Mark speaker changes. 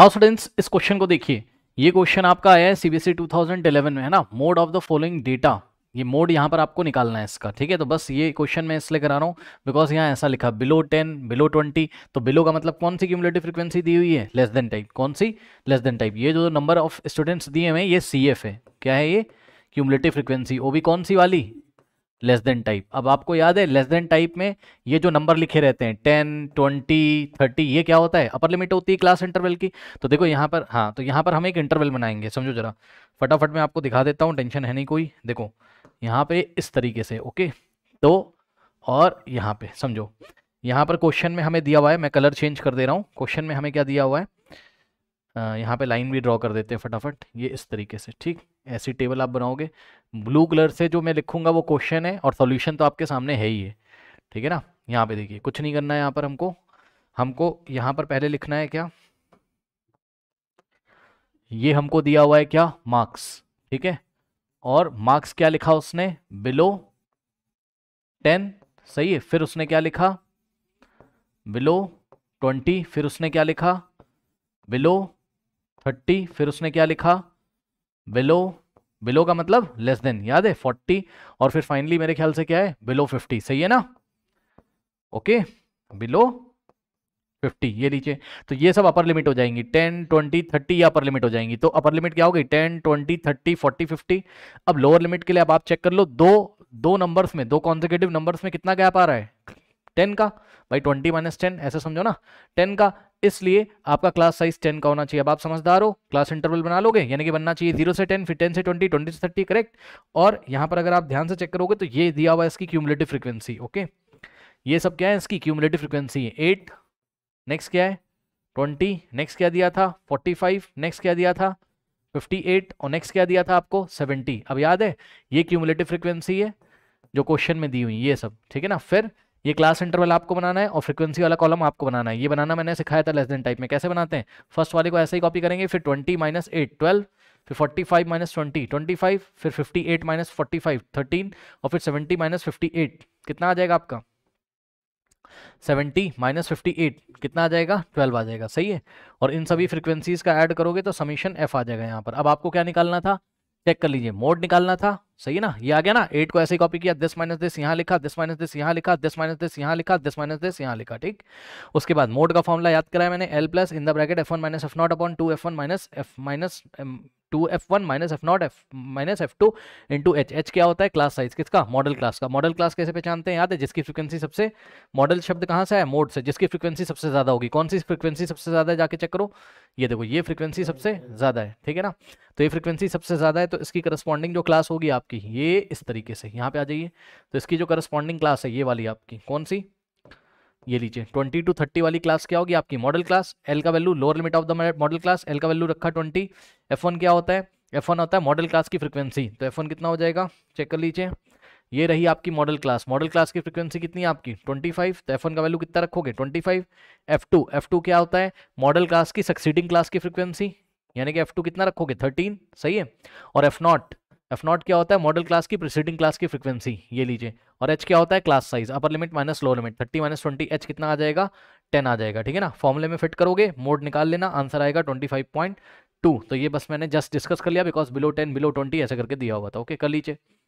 Speaker 1: now students इस question को देखिए ये क्वेश्चन आपका आया है सीबीएसई 2011 e में है ना mode of the following data ये मोड यहाँ पर आपको निकालना है इसका ठीक है तो बस ये क्वेश्चन मैं इसलिए करा रहा हूँ बिकॉज यहाँ ऐसा लिखा बिलो टेन बिलो ट्वेंटी तो बिलो का मतलब कौन सी क्यूमुलेटिव फ्रीक्वेंसी दी हुई है लेस देन टाइप कौन सी लेस देन टाइप ये जो नंबर ऑफ स्टूडेंट्स दिए हुए ये सी एफ है क्या है ये क्यूमुलेटिव फ्रिक्वेंसी वो भी कौन सी वाली लेस देन टाइप अब आपको याद है लेस देन टाइप में ये जो नंबर लिखे रहते हैं टेन ट्वेंटी थर्टी ये क्या होता है अपर लिमिट होती है क्लास इंटरवल की तो देखो यहाँ पर हाँ तो यहाँ पर हम एक इंटरवल बनाएंगे समझो जरा फटाफट मैं आपको दिखा देता हूँ टेंशन है नहीं कोई देखो यहाँ पे इस तरीके से ओके तो और यहाँ पे समझो यहाँ पर क्वेश्चन में हमें दिया हुआ है मैं कलर चेंज कर दे रहा हूँ क्वेश्चन में हमें क्या दिया हुआ है यहाँ पे लाइन भी ड्रॉ कर देते हैं फटाफट ये इस तरीके से ठीक ऐसी टेबल आप बनाओगे ब्लू कलर से जो मैं लिखूंगा वो क्वेश्चन है और सॉल्यूशन तो आपके सामने है ही है ठीक है ना यहाँ पे देखिए कुछ नहीं करना है यहाँ पर हमको हमको यहाँ पर पहले लिखना है क्या ये हमको दिया हुआ है क्या मार्क्स ठीक है और मार्क्स क्या लिखा उसने बिलो टेन सही है फिर उसने क्या लिखा बिलो ट्वेंटी फिर उसने क्या लिखा बिलो थर्टी फिर उसने क्या लिखा बिलो बिलो का मतलब लेस देन याद है फोर्टी और फिर फाइनली मेरे ख्याल से क्या है बिलो फिफ्टी सही है ना ओके बिलो फिफ्टी ये लीजिए तो ये सब अपर लिमिट हो जाएंगी टेन ट्वेंटी थर्टी ये अपर लिमिट हो जाएंगी तो अपर लिमिट क्या होगी ten twenty thirty forty fifty अब लोअर लिमिट के लिए अब आप चेक कर लो दो दो नंबर्स में दो कॉन्जिकेटिव नंबर्स में कितना गैप आ रहा है टेन का भाई ट्वेंटी माइनस टेन ऐसे समझो ना टेन का इसलिए आपका क्लास साइज टेन का होना चाहिए अब आप समझदार हो क्लास इंटरवल बना लोगे यानी कि बनना चाहिए जीरो से टेन फिर टेन से ट्वेंटी ट्वेंटी से थर्टी करेक्ट और यहाँ पर अगर आप ध्यान से चेक करोगे तो ये दिया हुआ है इसकी क्यूमुलेटिव फ्रिक्वेंसी ओके ये सब क्या है इसकी क्यूमुलेटिव फ्रिक्वेंसी है एट नेक्स्ट क्या है ट्वेंटी नेक्स्ट क्या दिया था फोर्टी फाइव नेक्स्ट क्या दिया था फिफ्टी एट और नेक्स्ट क्या दिया था आपको सेवेंटी अब याद है ये क्यूमुलेटिव फ्रिक्वेंसी है जो क्वेश्चन में दी हुई ये सब ठीक है ना फिर ये क्लास इंटरवल वाला आपको बनाना है और फ्रीक्वेंसी वाला कॉलम आपको बनाना है ये बनाना मैंने सिखाया था लेस देन टाइप में कैसे बनाते हैं फर्स्ट वाले को ऐसे ही कॉपी करेंगे फिर ट्वेंटी माइनस एट ट्वेल्व फिर forty five minus twenty twenty five फिर fifty eight minus forty five thirteen और फिर सेवेंटी माइनस फिफ्टी एट कितना आ जाएगा आपका सेवेंटी माइनस फिफ्टी एट कितना आ जाएगा ट्वेल्व आ जाएगा सही है और इन सभी फ्रिक्वेंसीज का ऐड करोगे तो समीशन एफ आ जाएगा यहाँ पर अब आपको क्या निकालना था चेक कर लीजिए मोड निकालना था सही है ना ये आ गया ना एट को ऐसे ही कॉपी किया दस माइनस दिस यहाँ लिखा दिस माइनस दिस यहाँ लिखा दस माइनस दिस यहाँ लिखा दस माइनस दिस यहाँ लिखा ठीक उसके बाद मोड का फॉर्मूला याद कराया मैंने L plus in the bracket F one minus F not upon two F one minus F minus two F one minus F not F minus F two into H H क्या होता है class size किसका modal class का modal class कैसे पहचानते हैं याद है जिसकी फ्रीक्वेंसी सबसे मॉडल शब्द कहाँ से है मोड से जिसकी फ्रीक्वेंसी सबसे ज़्यादा होगी कौन सी फ्रीक्वेंसी सबसे ज़्यादा है जाके चेक करो ये देखो ये फ्रीक्वेंसी सबसे ज़्यादा है ठीक है ना तो ये फ्रीक्वेंसी सबसे ज़्यादा है तो इसकी करस्पॉन्डिंग जो क्लास होगी आपकी ये इस तरीके से यहाँ पे आ जाइए तो इसकी जो करस्पॉन्डिंग क्लास है ये वाली आपकी कौन सी ये लीजिए ट्वेंटी टू थर्टी वाली क्लास क्या होगी आपकी मॉडल क्लास एल का value lower limit of the modal class L का वैल्यू रखा ट्वेंटी एफ वन क्या होता है एफ वन होता है मॉडल क्लास की फ्रिक्वेंसी तो एफ वन कितना हो जाएगा चेक कर लीजिए ये रही आपकी मॉडल क्लास मॉडल क्लास की फ्रीक्वेंसी कितनी है आपकी 25 तो वन का वैल्यू कितना रखोगे 25 एफ टू क्या होता है मॉडल क्लास की सक्सीडिंग क्लास की फ्रीक्वेंसी यानी कि एफ टू कितना रखोगे 13 सही है और एफ नॉट एफ नॉट क्या होता है मॉडल क्लास की प्रिसीडिंग क्लास की फ्रीक्वेंसी ये लीजिए और एच क्या होता है class size upper limit minus lower limit thirty minus twenty H कितना आ जाएगा टेन आ जाएगा ठीक है ना फॉर्मुले में फिट करोगे मोड निकाल लेना आंसर आएगा ट्वेंटी फाइव पॉइंट टू तो ये बस मैंने जस्ट डिस्कस कर लिया because below ten below twenty ऐसे करके दिया हुआ था ओके कर लीजिए